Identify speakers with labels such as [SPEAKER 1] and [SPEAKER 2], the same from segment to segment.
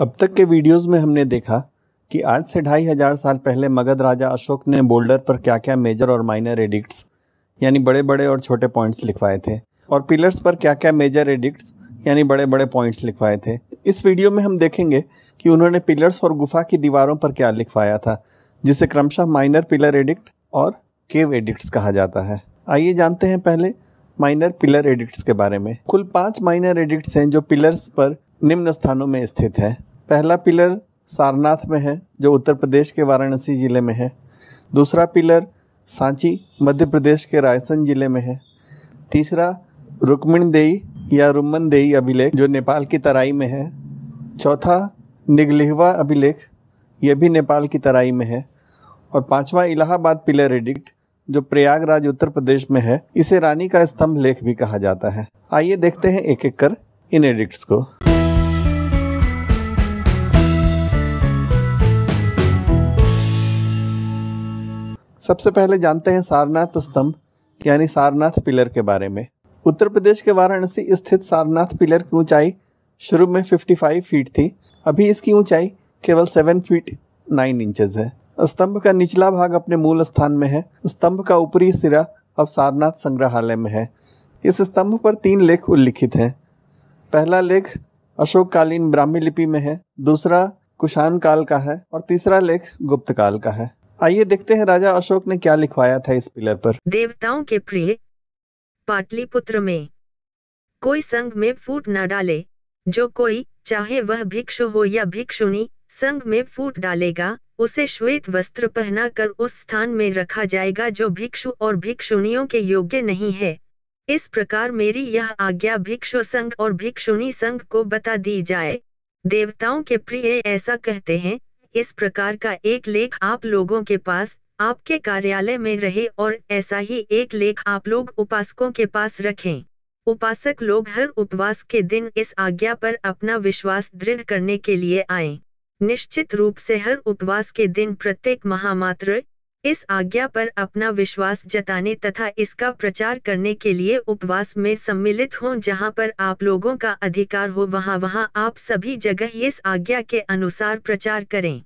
[SPEAKER 1] अब तक के वीडियोस में हमने देखा कि आज से ढाई हजार साल पहले मगध राजा अशोक ने बोल्डर पर क्या क्या मेजर और माइनर एडिक्ट्स यानी बड़े बड़े और छोटे पॉइंट्स लिखवाए थे और पिलर्स पर क्या क्या मेजर एडिक्ट्स यानी बड़े बड़े पॉइंट्स लिखवाए थे इस वीडियो में हम देखेंगे कि उन्होंने पिलर्स और गुफा की दीवारों पर क्या लिखवाया था जिसे क्रमशः माइनर पिलर एडिक्ट और केव एडिक्ट्स कहा जाता है आइए जानते हैं पहले माइनर पिलर एडिक्ट्स के बारे में कुल पांच माइनर एडिक्ट्स हैं जो पिलर्स पर निम्न स्थानों में स्थित हैं पहला पिलर सारनाथ में है जो उत्तर प्रदेश के वाराणसी ज़िले में है दूसरा पिलर सांची मध्य प्रदेश के रायसेन ज़िले में है तीसरा रुक्मिण देई या रुमन देई अभिलेख जो नेपाल की तराई में है चौथा निगलिहवा अभिलेख यह भी नेपाल की तराई में है और पांचवा इलाहाबाद पिलर एडिक्ट जो प्रयागराज उत्तर प्रदेश में है इसे रानी का स्तंभ लेख भी कहा जाता है आइए देखते हैं एक एक कर इन एडिक्ट्स को सबसे पहले जानते हैं सारनाथ स्तंभ यानी सारनाथ पिलर के बारे में उत्तर प्रदेश के वाराणसी स्थित सारनाथ पिलर की ऊंचाई शुरू में 55 फीट थी अभी इसकी ऊंचाई केवल 7 फीट 9 इंचेस है स्तंभ का निचला भाग अपने मूल स्थान में है स्तंभ का ऊपरी सिरा अब सारनाथ संग्रहालय में है इस स्तंभ पर तीन लेख उल्लिखित हैं पहला लेख अशोककालीन ब्राह्मी लिपि में है दूसरा कुशान काल का है और तीसरा लेख गुप्त काल का है आइए देखते हैं राजा अशोक ने क्या लिखवाया था इस पिलर पर
[SPEAKER 2] देवताओं के प्रिय पाटलिपुत्र में कोई संघ में फूट न डाले जो कोई चाहे वह भिक्षु हो या भिक्षुणी संघ में फूट डालेगा उसे श्वेत वस्त्र पहना कर उस स्थान में रखा जाएगा जो भिक्षु और भिक्षुणियों के योग्य नहीं है इस प्रकार मेरी यह आज्ञा भिक्षु संघ और भिक्षुणी संघ को बता दी जाए देवताओं के प्रिय ऐसा कहते हैं इस प्रकार का एक लेख आप लोगों के पास आपके कार्यालय में रहे और ऐसा ही एक लेख आप लोग उपासकों के पास रखें उपासक लोग हर उपवास के दिन इस आज्ञा पर अपना विश्वास दृढ़ करने के लिए आए निश्चित रूप से हर उपवास के दिन प्रत्येक महामात्र इस आज्ञा पर अपना विश्वास जताने तथा इसका प्रचार करने के लिए उपवास में सम्मिलित हों जहां पर आप लोगों का अधिकार हो वहां वहां आप सभी जगह इस आज्ञा के अनुसार प्रचार करें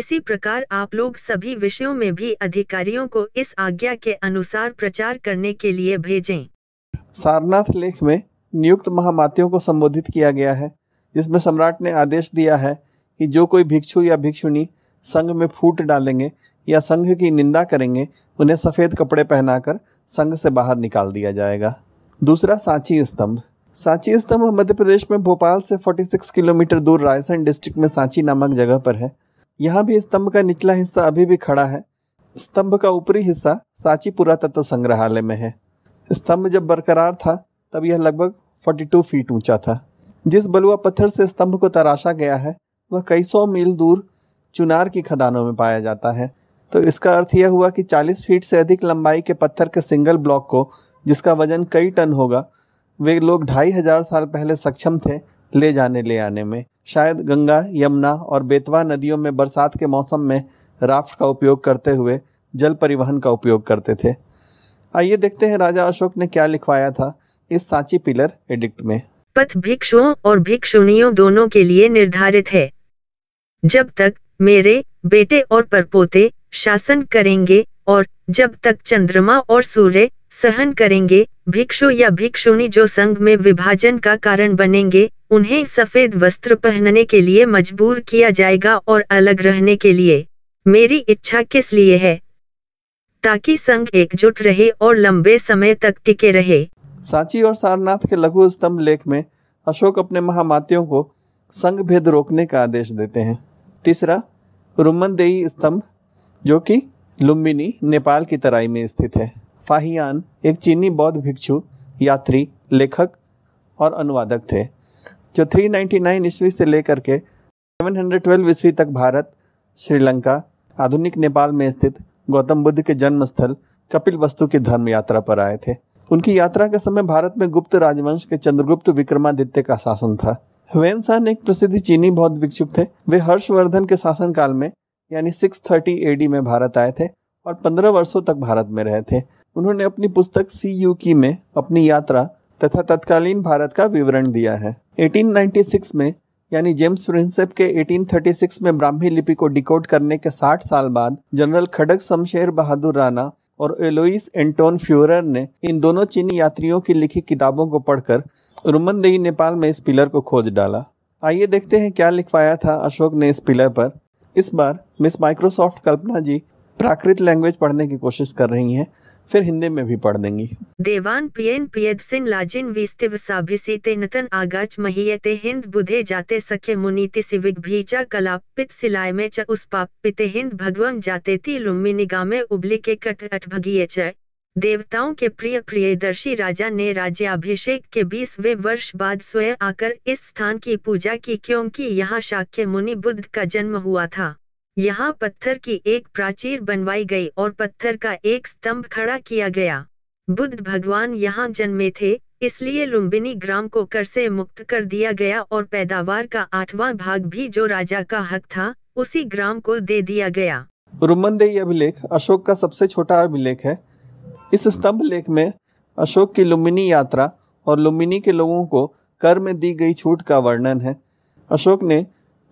[SPEAKER 2] इसी प्रकार आप लोग सभी विषयों में भी अधिकारियों को इस आज्ञा के अनुसार प्रचार करने के लिए भेजें सारनाथ
[SPEAKER 1] लेख में नियुक्त महामातियों को संबोधित किया गया है जिसमें सम्राट ने आदेश दिया है कि जो कोई भिक्षु या भिक्षुणी संघ में फूट डालेंगे या संघ की निंदा करेंगे उन्हें सफ़ेद कपड़े पहनाकर संघ से बाहर निकाल दिया जाएगा दूसरा सांची स्तंभ सांची स्तंभ मध्य प्रदेश में भोपाल से 46 किलोमीटर दूर रायसेन डिस्ट्रिक्ट में सांची नामक जगह पर है यहाँ भी स्तंभ का निचला हिस्सा अभी भी खड़ा है स्तंभ का ऊपरी हिस्सा सांची पुरातत्व संग्रहालय में है स्तंभ जब बरकरार था तब यह लगभग 42 फीट ऊंचा था जिस बलुआ पत्थर से स्तंभ को तराशा गया है वह कई सौ मील दूर चुनार की खदानों में पाया जाता है तो इसका अर्थ यह हुआ कि 40 फीट से अधिक लंबाई के पत्थर के सिंगल ब्लॉक को जिसका वजन कई टन होगा वे लोग ढाई हजार साल पहले सक्षम थे ले जाने ले आने में शायद गंगा यमुना और बेतवा नदियों में बरसात के मौसम में राफ्ट का उपयोग करते हुए जल परिवहन का उपयोग करते थे आइए देखते हैं राजा अशोक ने क्या लिखवाया था इस सांची पिलर एडिक्ट में
[SPEAKER 2] पथ भिक्षुओं और भिक्षुणियों दोनों के लिए निर्धारित है जब तक मेरे बेटे और परपोते शासन करेंगे और जब तक चंद्रमा और सूर्य सहन करेंगे भिक्षु या भिक्षुणी जो संघ में विभाजन का कारण बनेंगे उन्हें सफेद वस्त्र पहनने के लिए मजबूर किया जाएगा और अलग रहने के लिए मेरी इच्छा किस लिए है ताकि संघ एकजुट रहे और लंबे समय तक टिके रहे सांची और
[SPEAKER 1] सारनाथ के लघु स्तंभ लेख में अशोक अपने महामात्यों को संघ भेद रोकने का आदेश देते हैं तीसरा रुमनदेई स्तंभ जो कि लुम्बिनी नेपाल की तराई में स्थित है फाहियान एक चीनी बौद्ध भिक्षु यात्री लेखक और अनुवादक थे जो 399 ईस्वी से लेकर के 712 ईस्वी तक भारत श्रीलंका आधुनिक नेपाल में स्थित गौतम बुद्ध के जन्म स्थल कपिल वस्तु की धर्म यात्रा पर आए थे उनकी यात्रा के समय भारत में गुप्त राजवंश के चंद्रगुप्त विक्रमादित्य का शासन था वेनसान एक प्रसिद्ध चीनी बौद्ध भिक्षुक थे वे हर्षवर्धन के शासनकाल में यानी 630 एडी में भारत आए थे और 15 वर्षों तक भारत में रहे थे उन्होंने अपनी पुस्तक सी यू की में अपनी यात्रा तथा तत्कालीन भारत का विवरण दिया है 1896 में यानी जेम्स प्रिंसेप के 1836 में ब्राह्मी लिपि को डिकोड करने के 60 साल बाद जनरल खड़ग शमशेर बहादुर राणा और एलोइस एंटोन फ्यूरर ने इन दोनों चीनी यात्रियों की लिखी किताबों को पढ़कर रुमनदेही नेपाल में इस पिलर को खोज डाला आइए देखते हैं क्या लिखवाया था अशोक ने इस पिलर पर इस बार Miss Microsoft Kalpana ji Prakrit language पढ़ने की कोशिश कर रही हैं फिर हिंदी में भी पढ़ देंगी
[SPEAKER 2] देवान पियन सिंह लाजिन विस्तिव साभिसीते नतन आगाच महियते हिंद बुधे जाते सखे मुनीति सिविक भीचा कलापित सिलाय में च उस पापिते हिंद भगवन जाते थी लुम्बी निगामे उबली के कट अट भगिए देवताओं के प्रिय प्रियदर्शी राजा ने राज्याभिषेक के बीसवे वर्ष बाद स्वयं आकर इस स्थान की पूजा की क्योंकि यहाँ शाक्य मुनि बुद्ध का जन्म हुआ था यहाँ पत्थर की एक प्राचीर बनवाई गई और पत्थर का एक स्तंभ खड़ा किया गया बुद्ध भगवान यहाँ जन्मे थे इसलिए लुम्बिनी ग्राम को कर से मुक्त कर दिया गया और पैदावार का आठवां भाग भी जो राजा का हक था उसी ग्राम को दे दिया गया
[SPEAKER 1] रुमन अभिलेख अशोक का सबसे छोटा अभिलेख है इस स्तंभ लेख में अशोक की लुम्बिनी यात्रा और लुम्बिनी के लोगों को कर में दी गई छूट का वर्णन है अशोक ने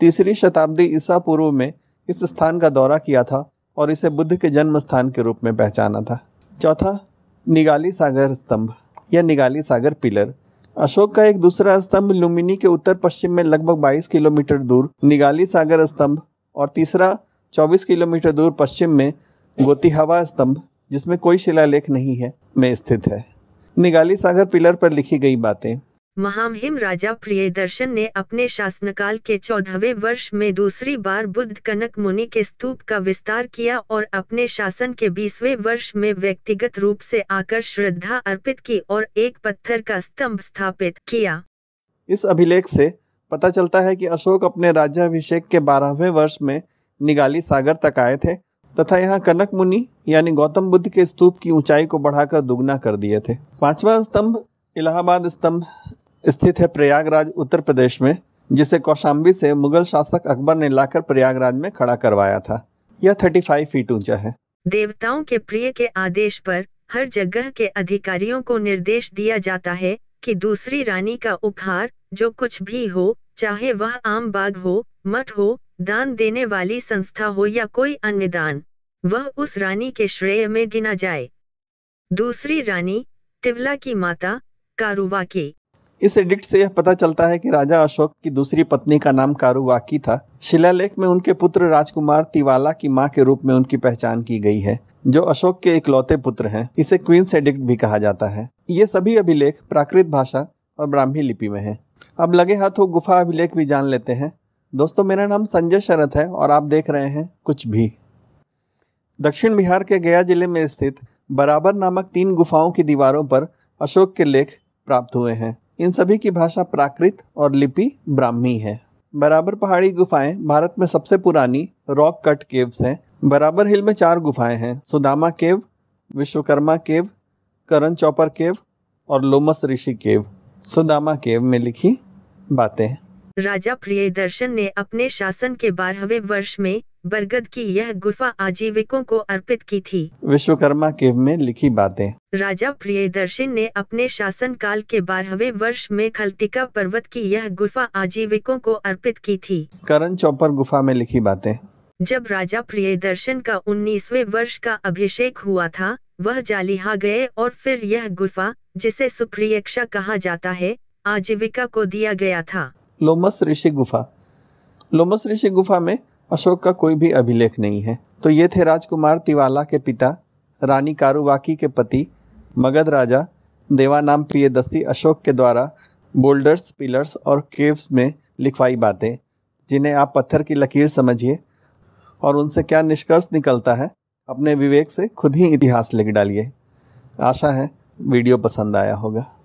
[SPEAKER 1] तीसरी शताब्दी ईसा पूर्व में इस स्थान का दौरा किया था और इसे बुद्ध के जन्म स्थान के रूप में पहचाना था चौथा निगाली सागर स्तंभ या निगाली सागर पिलर अशोक का एक दूसरा स्तंभ लुम्बिनी के उत्तर पश्चिम में लगभग 22 किलोमीटर दूर निगाली सागर स्तंभ और तीसरा 24 किलोमीटर दूर पश्चिम में गोतिहवा स्तंभ जिसमें कोई शिलालेख नहीं है में स्थित है निगाली सागर पिलर पर लिखी गई बातें
[SPEAKER 2] महामहिम राजा दर्शन ने अपने शासनकाल के चौदहवे वर्ष में दूसरी बार बुद्ध कनक मुनि के स्तूप का विस्तार किया और अपने शासन के बीसवे वर्ष में व्यक्तिगत रूप से आकर श्रद्धा अर्पित की और एक पत्थर का स्तंभ स्थापित किया
[SPEAKER 1] इस अभिलेख से पता चलता है कि अशोक अपने राज्याभिषेक के बारहवें वर्ष में निगाली सागर तक आए थे तथा यहाँ कनक मुनि यानी गौतम बुद्ध के स्तूप की ऊंचाई को बढ़ाकर दुगना कर दिए थे पांचवा स्तंभ इलाहाबाद स्तंभ स्थित है प्रयागराज उत्तर प्रदेश में जिसे कौशाम्बी से मुगल शासक अकबर ने लाकर प्रयागराज में खड़ा करवाया था यह थर्टी फाइव फीट ऊंचा है
[SPEAKER 2] देवताओं के प्रिय के आदेश पर हर जगह के अधिकारियों को निर्देश दिया जाता है कि दूसरी रानी का उपहार जो कुछ भी हो चाहे वह आम बाग हो मठ हो दान देने वाली संस्था हो या कोई अन्य दान वह उस रानी के श्रेय में गिना जाए दूसरी रानी तिवला की माता कारुवाकी
[SPEAKER 1] इस एडिक्ट से यह पता चलता है कि राजा अशोक की दूसरी पत्नी का नाम कारुवाकी था शिलालेख में उनके पुत्र राजकुमार तिवाला की मां के रूप में उनकी पहचान की गई है जो अशोक के इकलौते पुत्र हैं इसे क्वींस एडिक्ट भी कहा जाता है ये सभी अभिलेख प्राकृत भाषा और ब्राह्मी लिपि में है अब लगे हाथों गुफा अभिलेख भी जान लेते हैं दोस्तों मेरा नाम संजय शरत है और आप देख रहे हैं कुछ भी दक्षिण बिहार के गया जिले में स्थित बराबर नामक तीन गुफाओं की दीवारों पर अशोक के लेख प्राप्त हुए हैं इन सभी की भाषा प्राकृत और लिपि ब्राह्मी है बराबर पहाड़ी गुफाएं भारत में सबसे पुरानी रॉक कट केव्स हैं बराबर हिल में चार गुफाएं हैं Sudama cave Vishwakarma cave Karan Chaupar cave और लोमस ऋषि केव सुदामा केव में लिखी बातें
[SPEAKER 2] राजा प्रियदर्शन ने अपने शासन के बारहवें वर्ष में बरगद की यह गुफा आजीविकों को अर्पित की थी
[SPEAKER 1] विश्वकर्मा के में लिखी बातें
[SPEAKER 2] राजा प्रियदर्शन ने अपने शासन काल के बारहवें वर्ष में खलतिका पर्वत की यह गुफा आजीविकों को अर्पित की थी
[SPEAKER 1] करण चौपर गुफा में लिखी बातें
[SPEAKER 2] जब राजा दर्शन का उन्नीसवे वर्ष का अभिषेक हुआ था वह जालिहा गए और फिर यह गुफा जिसे सुप्रियक्षा कहा जाता है आजीविका को दिया गया था
[SPEAKER 1] लोमस ऋषि गुफा लोमस ऋषि गुफा में अशोक का कोई भी अभिलेख नहीं है तो ये थे राजकुमार तिवाला के पिता रानी कारुवाकी के पति मगध राजा देवानाम प्रियदस्ती अशोक के द्वारा बोल्डर्स पिलर्स और केव्स में लिखवाई बातें जिन्हें आप पत्थर की लकीर समझिए और उनसे क्या निष्कर्ष निकलता है अपने विवेक से खुद ही इतिहास लिख डालिए आशा है वीडियो पसंद आया होगा